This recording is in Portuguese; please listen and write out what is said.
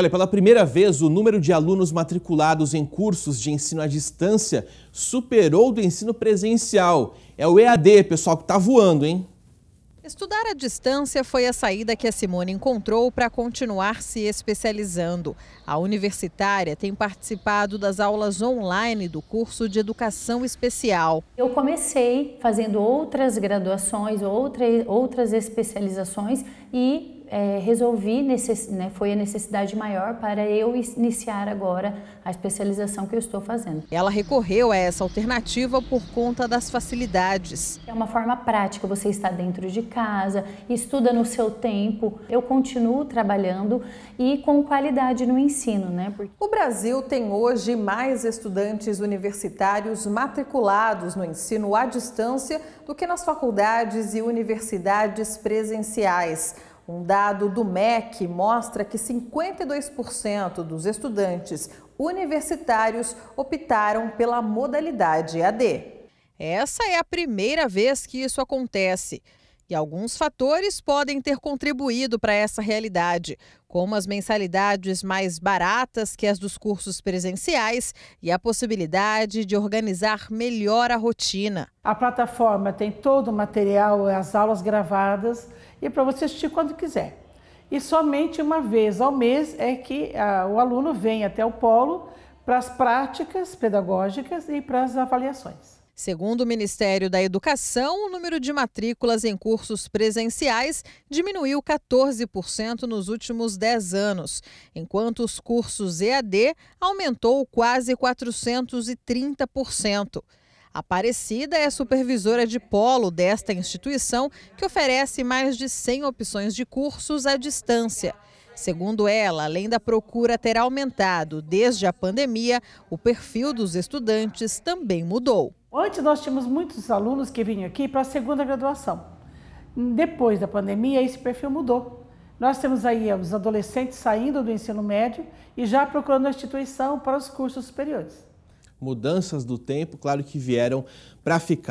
Olha, pela primeira vez, o número de alunos matriculados em cursos de ensino à distância superou o do ensino presencial. É o EAD, pessoal, que está voando, hein? Estudar à distância foi a saída que a Simone encontrou para continuar se especializando. A universitária tem participado das aulas online do curso de educação especial. Eu comecei fazendo outras graduações, outras, outras especializações e é, resolvi, necess, né, foi a necessidade maior para eu iniciar agora a especialização que eu estou fazendo. Ela recorreu a essa alternativa por conta das facilidades. É uma forma prática, você está dentro de casa, estuda no seu tempo. Eu continuo trabalhando e com qualidade no ensino. Né? Porque... O Brasil tem hoje mais estudantes universitários matriculados no ensino à distância do que nas faculdades e universidades presenciais. Um dado do MEC mostra que 52% dos estudantes universitários optaram pela modalidade AD. Essa é a primeira vez que isso acontece. E alguns fatores podem ter contribuído para essa realidade, como as mensalidades mais baratas que as dos cursos presenciais e a possibilidade de organizar melhor a rotina. A plataforma tem todo o material, as aulas gravadas e é para você assistir quando quiser. E somente uma vez ao mês é que a, ah, o aluno vem até o polo para as práticas pedagógicas e para as avaliações. Segundo o Ministério da Educação, o número de matrículas em cursos presenciais diminuiu 14% nos últimos 10 anos, enquanto os cursos EAD aumentou quase 430%. Aparecida é supervisora de polo desta instituição, que oferece mais de 100 opções de cursos à distância. Segundo ela, além da procura ter aumentado desde a pandemia, o perfil dos estudantes também mudou. Antes nós tínhamos muitos alunos que vinham aqui para a segunda graduação. Depois da pandemia, esse perfil mudou. Nós temos aí os adolescentes saindo do ensino médio e já procurando a instituição para os cursos superiores. Mudanças do tempo, claro que vieram para ficar.